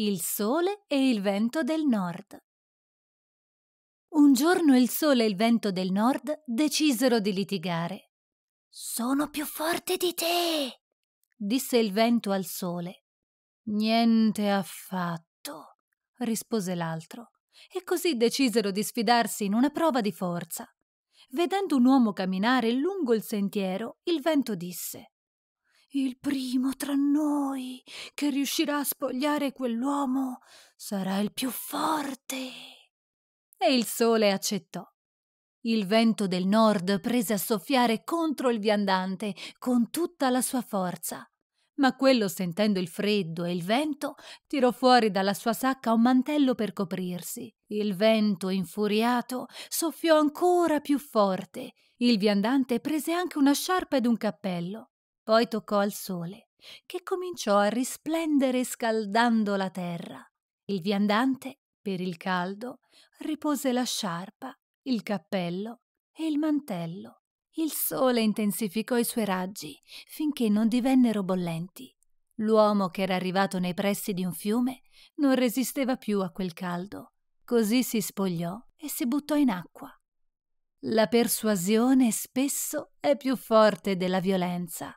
Il sole e il vento del nord. Un giorno il sole e il vento del nord decisero di litigare. Sono più forte di te, disse il vento al sole. Niente affatto, rispose l'altro. E così decisero di sfidarsi in una prova di forza. Vedendo un uomo camminare lungo il sentiero, il vento disse il primo tra noi che riuscirà a spogliare quell'uomo sarà il più forte. E il sole accettò. Il vento del nord prese a soffiare contro il viandante con tutta la sua forza. Ma quello, sentendo il freddo e il vento, tirò fuori dalla sua sacca un mantello per coprirsi. Il vento, infuriato, soffiò ancora più forte. Il viandante prese anche una sciarpa ed un cappello. Poi toccò al sole, che cominciò a risplendere scaldando la terra. Il viandante, per il caldo, ripose la sciarpa, il cappello e il mantello. Il sole intensificò i suoi raggi finché non divennero bollenti. L'uomo che era arrivato nei pressi di un fiume non resisteva più a quel caldo. Così si spogliò e si buttò in acqua. La persuasione spesso è più forte della violenza.